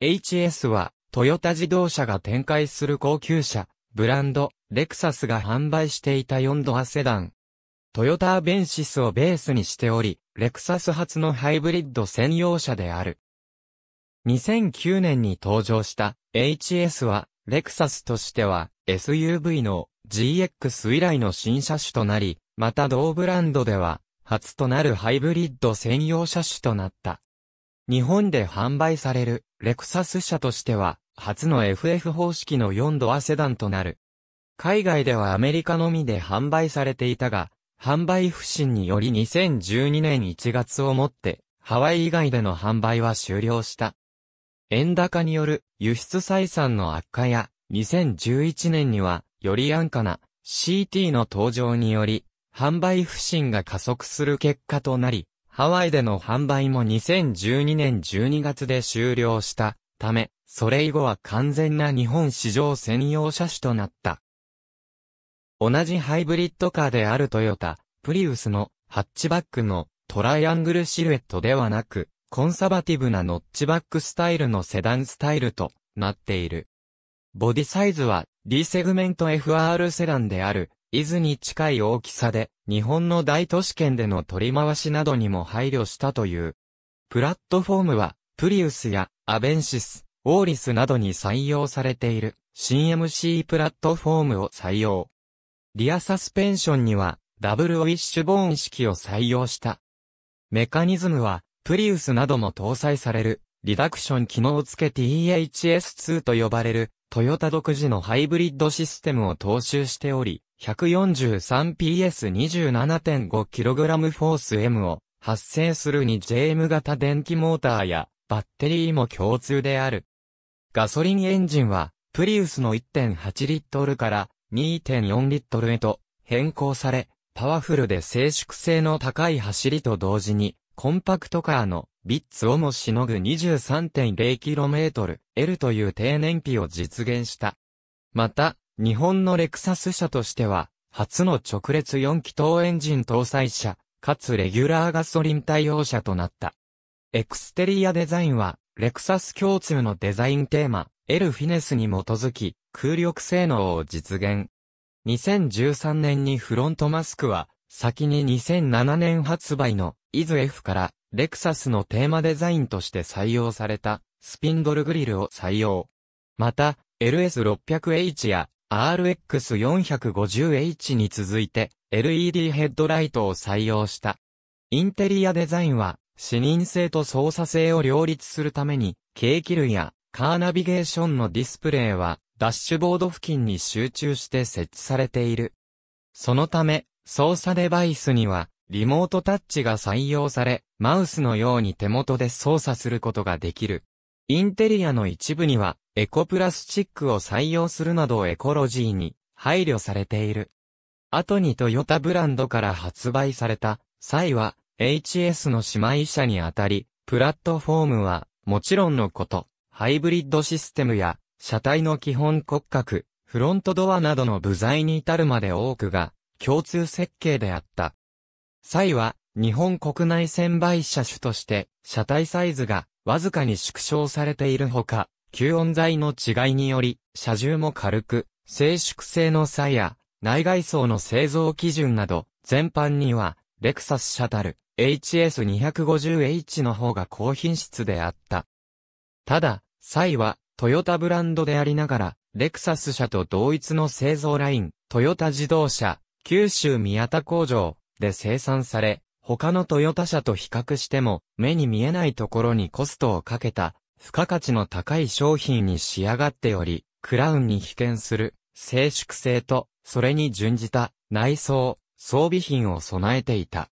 HS は、トヨタ自動車が展開する高級車、ブランド、レクサスが販売していた4ドアセダン。トヨタアベンシスをベースにしており、レクサス初のハイブリッド専用車である。2009年に登場した HS は、レクサスとしては SUV の GX 以来の新車種となり、また同ブランドでは、初となるハイブリッド専用車種となった。日本で販売されるレクサス車としては、初の FF 方式の4ドアセダンとなる。海外ではアメリカのみで販売されていたが、販売不振により2012年1月をもって、ハワイ以外での販売は終了した。円高による輸出採算の悪化や、2011年には、より安価な CT の登場により、販売不振が加速する結果となり、ハワイでの販売も2012年12月で終了したため、それ以後は完全な日本市場専用車種となった。同じハイブリッドカーであるトヨタ、プリウスのハッチバックのトライアングルシルエットではなく、コンサバティブなノッチバックスタイルのセダンスタイルとなっている。ボディサイズは D セグメント FR セダンである伊豆に近い大きさで、日本の大都市圏での取り回しなどにも配慮したという。プラットフォームは、プリウスやアベンシス、オーリスなどに採用されている新 MC プラットフォームを採用。リアサスペンションにはダブルウィッシュボーン式を採用した。メカニズムはプリウスなども搭載されるリダクション機能付け THS2 と呼ばれるトヨタ独自のハイブリッドシステムを踏襲しており、143PS27.5kg フォース M を発生する 2JM 型電気モーターやバッテリーも共通である。ガソリンエンジンはプリウスの1.8リットルから2.4リットルへと変更され、パワフルで静粛性の高い走りと同時に、コンパクトカーのビッツをもしのぐ 23.0km L という低燃費を実現した。また、日本のレクサス車としては、初の直列4気筒エンジン搭載車、かつレギュラーガソリン対応車となった。エクステリアデザインは、レクサス共通のデザインテーマ、エルフィネスに基づき、空力性能を実現。2013年にフロントマスクは、先に2007年発売の、イズ F から、レクサスのテーマデザインとして採用された、スピンドルグリルを採用。また、LS600H や RX450H に続いて LED ヘッドライトを採用した。インテリアデザインは、視認性と操作性を両立するために、計器類やカーナビゲーションのディスプレイは、ダッシュボード付近に集中して設置されている。そのため、操作デバイスには、リモートタッチが採用され、マウスのように手元で操作することができる。インテリアの一部には、エコプラスチックを採用するなどエコロジーに配慮されている。後にトヨタブランドから発売された際は、HS の姉妹車にあたり、プラットフォームは、もちろんのこと、ハイブリッドシステムや、車体の基本骨格、フロントドアなどの部材に至るまで多くが、共通設計であった。際は、日本国内専売車種として、車体サイズがわずかに縮小されているほか、吸音材の違いにより、車重も軽く、静粛性の差や、内外装の製造基準など、全般には、レクサスシャタル、HS250H の方が高品質であった。ただ、サイは、トヨタブランドでありながら、レクサス社と同一の製造ライン、トヨタ自動車、九州宮田工場で生産され、他のトヨタ車と比較しても、目に見えないところにコストをかけた、付加価値の高い商品に仕上がっており、クラウンに被験する、静粛性と、それに準じた、内装、装備品を備えていた。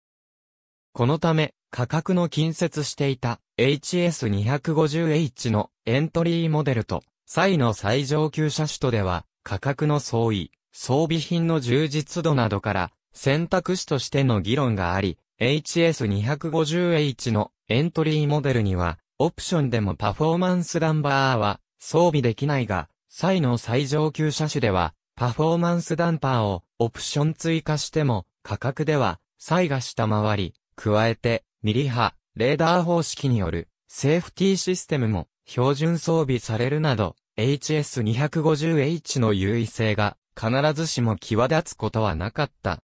このため、価格の近接していた HS250H のエントリーモデルと、際の最上級車種とでは、価格の相違、装備品の充実度などから、選択肢としての議論があり、HS250H のエントリーモデルには、オプションでもパフォーマンスナンバーは装備できないが、際の最上級車種では、パフォーマンスダンパーをオプション追加しても、価格では、際が下回り、加えて、ミリ波、レーダー方式による、セーフティーシステムも、標準装備されるなど、HS250H の優位性が、必ずしも際立つことはなかった。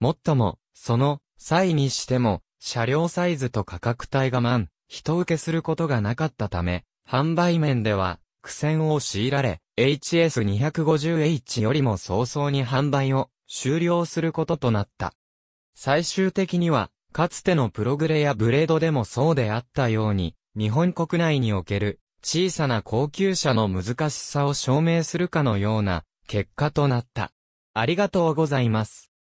もっとも、その、際にしても、車両サイズと価格帯が満、人受けすることがなかったため、販売面では、苦戦を強いられ、HS250H よりも早々に販売を終了することとなった。最終的には、かつてのプログレやブレードでもそうであったように、日本国内における小さな高級車の難しさを証明するかのような結果となった。ありがとうございます。